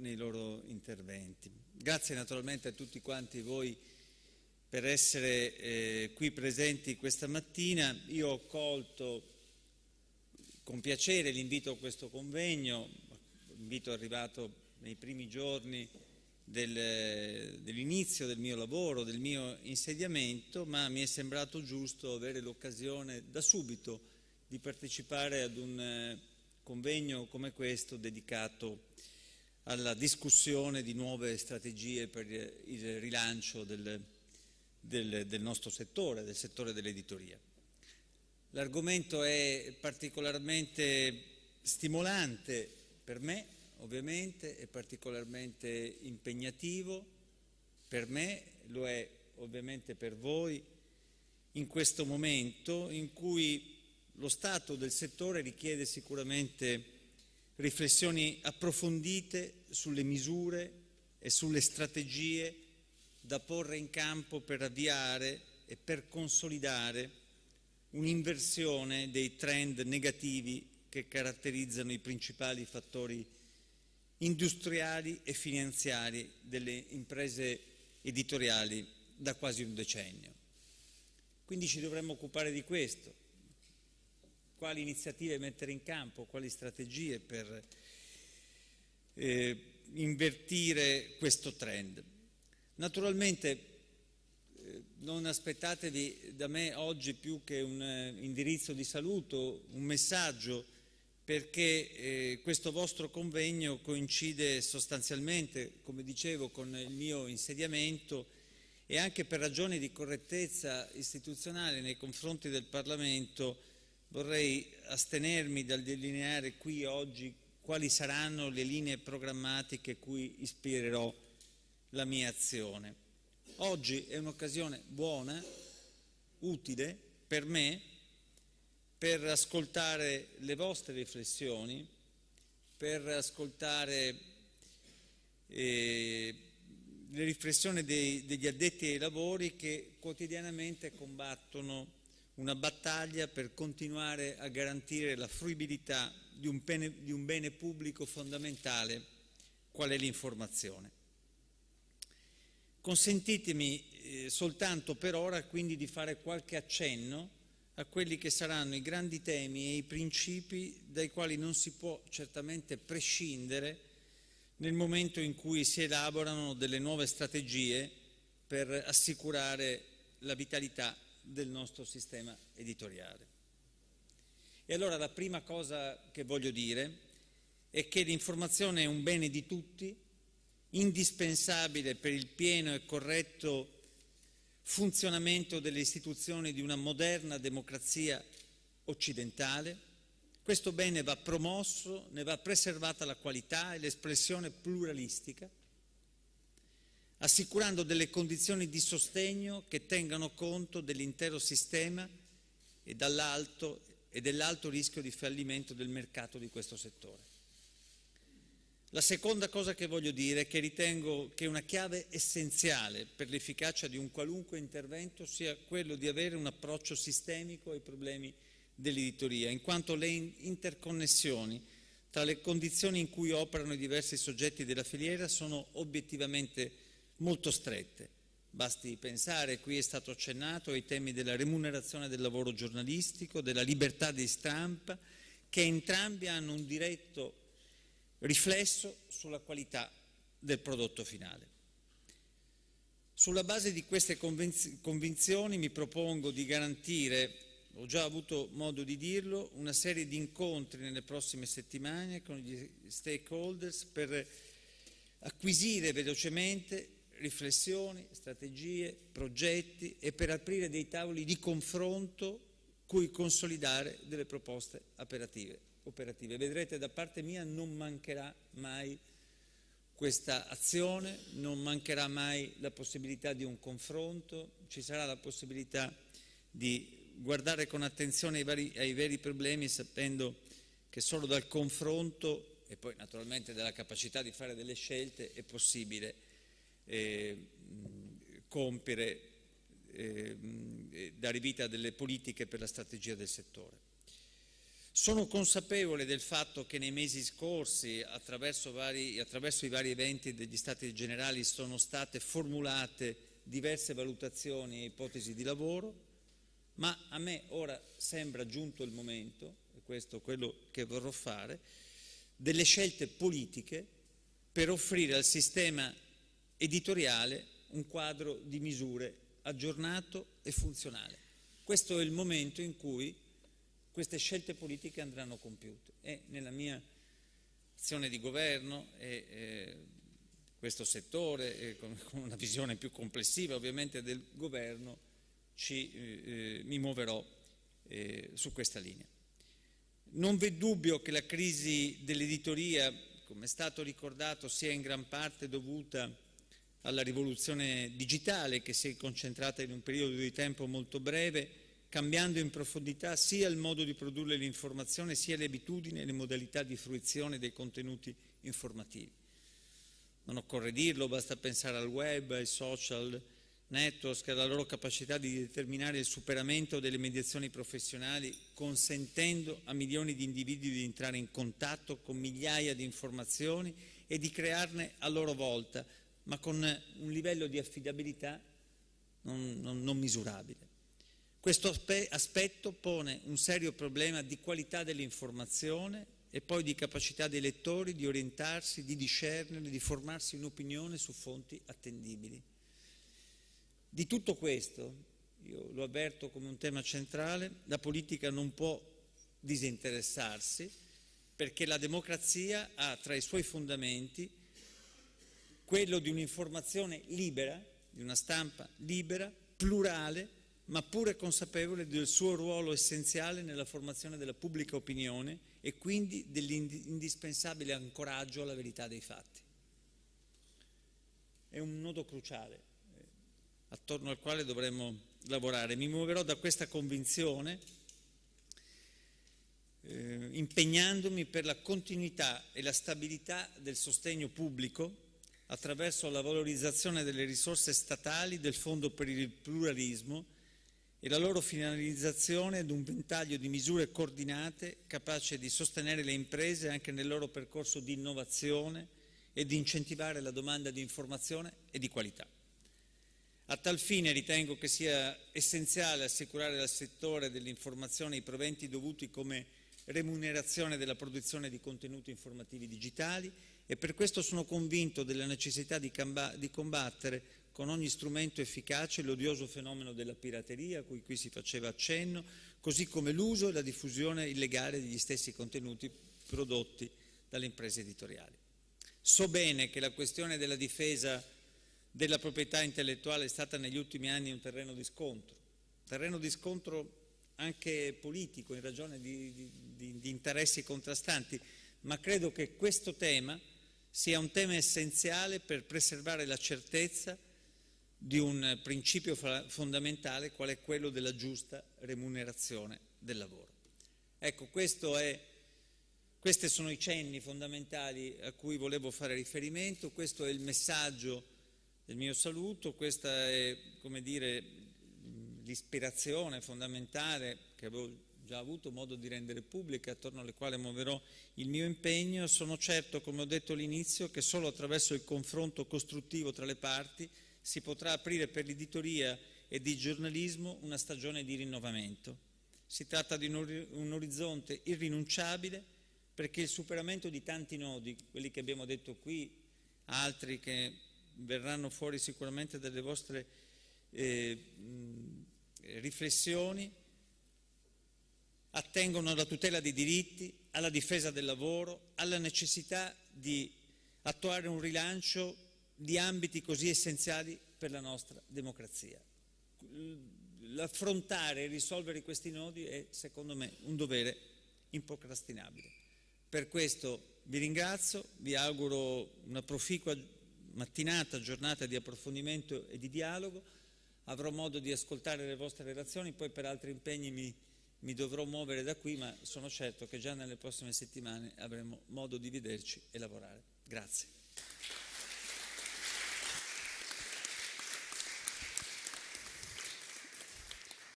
nei loro interventi. Grazie naturalmente a tutti quanti voi per essere eh, qui presenti questa mattina. Io ho colto con piacere l'invito a questo convegno, invito arrivato nei primi giorni del, dell'inizio del mio lavoro, del mio insediamento, ma mi è sembrato giusto avere l'occasione da subito di partecipare ad un eh, convegno come questo dedicato a alla discussione di nuove strategie per il rilancio del, del, del nostro settore, del settore dell'editoria. L'argomento è particolarmente stimolante per me, ovviamente, è particolarmente impegnativo per me, lo è ovviamente per voi, in questo momento in cui lo stato del settore richiede sicuramente riflessioni approfondite sulle misure e sulle strategie da porre in campo per avviare e per consolidare un'inversione dei trend negativi che caratterizzano i principali fattori industriali e finanziari delle imprese editoriali da quasi un decennio. Quindi ci dovremmo occupare di questo, quali iniziative mettere in campo, quali strategie per eh, invertire questo trend. Naturalmente eh, non aspettatevi da me oggi più che un eh, indirizzo di saluto, un messaggio, perché eh, questo vostro convegno coincide sostanzialmente, come dicevo, con il mio insediamento e anche per ragioni di correttezza istituzionale nei confronti del Parlamento Vorrei astenermi dal delineare qui oggi quali saranno le linee programmatiche cui ispirerò la mia azione. Oggi è un'occasione buona, utile per me, per ascoltare le vostre riflessioni, per ascoltare eh, le riflessioni dei, degli addetti ai lavori che quotidianamente combattono una battaglia per continuare a garantire la fruibilità di un bene, di un bene pubblico fondamentale qual è l'informazione. Consentitemi eh, soltanto per ora quindi di fare qualche accenno a quelli che saranno i grandi temi e i principi dai quali non si può certamente prescindere nel momento in cui si elaborano delle nuove strategie per assicurare la vitalità del nostro sistema editoriale. E allora la prima cosa che voglio dire è che l'informazione è un bene di tutti, indispensabile per il pieno e corretto funzionamento delle istituzioni di una moderna democrazia occidentale. Questo bene va promosso, ne va preservata la qualità e l'espressione pluralistica assicurando delle condizioni di sostegno che tengano conto dell'intero sistema e, e dell'alto rischio di fallimento del mercato di questo settore. La seconda cosa che voglio dire è che ritengo che una chiave essenziale per l'efficacia di un qualunque intervento sia quello di avere un approccio sistemico ai problemi dell'editoria, in quanto le interconnessioni tra le condizioni in cui operano i diversi soggetti della filiera sono obiettivamente molto strette. Basti pensare, qui è stato accennato, ai temi della remunerazione del lavoro giornalistico, della libertà di stampa, che entrambi hanno un diretto riflesso sulla qualità del prodotto finale. Sulla base di queste convinzioni mi propongo di garantire, ho già avuto modo di dirlo, una serie di incontri nelle prossime settimane con gli stakeholders per acquisire velocemente riflessioni, strategie, progetti e per aprire dei tavoli di confronto cui consolidare delle proposte operative. operative. Vedrete da parte mia non mancherà mai questa azione, non mancherà mai la possibilità di un confronto, ci sarà la possibilità di guardare con attenzione ai, vari, ai veri problemi sapendo che solo dal confronto e poi naturalmente dalla capacità di fare delle scelte è possibile eh, compiere eh, dare vita a delle politiche per la strategia del settore. Sono consapevole del fatto che nei mesi scorsi, attraverso, vari, attraverso i vari eventi degli Stati generali, sono state formulate diverse valutazioni e ipotesi di lavoro, ma a me ora sembra giunto il momento, e questo è quello che vorrò fare, delle scelte politiche per offrire al sistema editoriale un quadro di misure aggiornato e funzionale. Questo è il momento in cui queste scelte politiche andranno compiute e nella mia azione di governo e eh, questo settore, eh, con, con, una visione più complessiva ovviamente del governo, ci, eh, eh mi muoverò eh, su questa linea. Non v'è dubbio che la crisi dell'editoria, come è stato ricordato, sia in gran parte dovuta alla rivoluzione digitale che si è concentrata in un periodo di tempo molto breve, cambiando in profondità sia il modo di produrre l'informazione, sia le abitudini e le modalità di fruizione dei contenuti informativi. Non occorre dirlo, basta pensare al web, ai social networks, alla loro capacità di determinare il superamento delle mediazioni professionali, consentendo a milioni di individui di entrare in contatto con migliaia di informazioni e di crearne a loro volta ma con un livello di affidabilità non, non, non misurabile. Questo aspetto pone un serio problema di qualità dell'informazione e poi di capacità dei lettori di orientarsi, di discernere, di formarsi un'opinione su fonti attendibili. Di tutto questo, io lo avverto come un tema centrale, la politica non può disinteressarsi perché la democrazia ha tra i suoi fondamenti quello di un'informazione libera, di una stampa libera, plurale, ma pure consapevole del suo ruolo essenziale nella formazione della pubblica opinione e quindi dell'indispensabile ancoraggio alla verità dei fatti. È un nodo cruciale eh, attorno al quale dovremmo lavorare. Mi muoverò da questa convinzione eh, impegnandomi per la continuità e la stabilità del sostegno pubblico attraverso la valorizzazione delle risorse statali del Fondo per il pluralismo e la loro finalizzazione ad un ventaglio di misure coordinate capace di sostenere le imprese anche nel loro percorso di innovazione e di incentivare la domanda di informazione e di qualità. A tal fine ritengo che sia essenziale assicurare al settore dell'informazione i proventi dovuti come remunerazione della produzione di contenuti informativi digitali e per questo sono convinto della necessità di, di combattere con ogni strumento efficace l'odioso fenomeno della pirateria, a cui qui si faceva accenno, così come l'uso e la diffusione illegale degli stessi contenuti prodotti dalle imprese editoriali. So bene che la questione della difesa della proprietà intellettuale è stata negli ultimi anni un terreno di scontro, terreno di scontro anche politico in ragione di, di, di, interessi contrastanti, ma credo che questo tema sia un tema essenziale per preservare la certezza di un principio fondamentale qual è quello della giusta remunerazione del lavoro. Ecco, è, questi sono i cenni fondamentali a cui volevo fare riferimento, questo è il messaggio del mio saluto, questa è, come dire, ispirazione fondamentale che avevo già avuto modo di rendere pubblica, attorno alle quali muoverò il mio impegno, sono certo, come ho detto all'inizio, che solo attraverso il confronto costruttivo tra le parti si potrà aprire per l'editoria e di giornalismo una stagione di rinnovamento. Si tratta di un orizzonte irrinunciabile perché il superamento di tanti nodi, quelli che abbiamo detto qui, altri che verranno fuori sicuramente dalle vostre eh, riflessioni attengono alla tutela dei diritti, alla difesa del lavoro, alla necessità di attuare un rilancio di ambiti così essenziali per la nostra democrazia. L'affrontare e risolvere questi nodi è, secondo me, un dovere improcrastinabile. Per questo vi ringrazio, vi auguro una proficua mattinata, giornata di approfondimento e di dialogo avrò modo di ascoltare le vostre relazioni, poi per altri impegni mi, mi dovrò muovere da qui, ma sono certo che già nelle prossime settimane avremo modo di vederci e lavorare. Grazie.